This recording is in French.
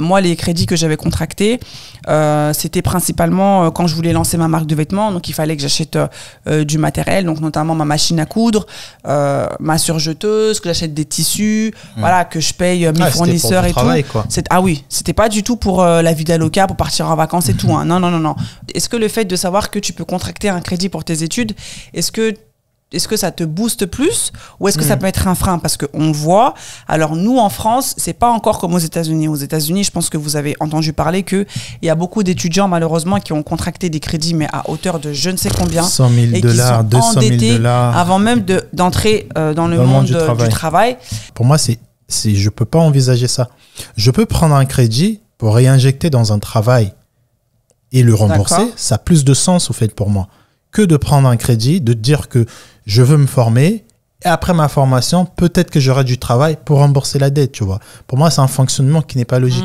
Moi, les crédits que j'avais contractés, euh, c'était principalement euh, quand je voulais lancer ma marque de vêtements. Donc, il fallait que j'achète euh, du matériel, donc notamment ma machine à coudre, ma surjeteuse, que j'achète des tissus, hmm. voilà, que je paye mes ah, fournisseurs et tout. Ah oui, c'était pas du tout pour la vie d'Aloca, pour partir en vacances et tout. Hein. Non, non, non, non. Est-ce que le fait de savoir que tu peux contracter un crédit pour tes études, est-ce que est-ce que ça te booste plus ou est-ce que ça hmm. peut être un frein parce qu'on voit alors nous en France c'est pas encore comme aux États-Unis aux États-Unis je pense que vous avez entendu parler que il y a beaucoup d'étudiants malheureusement qui ont contracté des crédits mais à hauteur de je ne sais combien 100 000 et dollars, sont endettés dollars. avant même d'entrer euh, dans le monde, du, travail. pour moi c'est c'est je peux pas envisager ça je peux prendre un crédit pour réinjecter dans un travail et le rembourser ça a plus de sens au fait pour moi que de prendre un crédit de dire que je veux me former. Et après ma formation, peut-être que j'aurai du travail pour rembourser la dette, tu vois. Pour moi, c'est un fonctionnement qui n'est pas logique. Mm.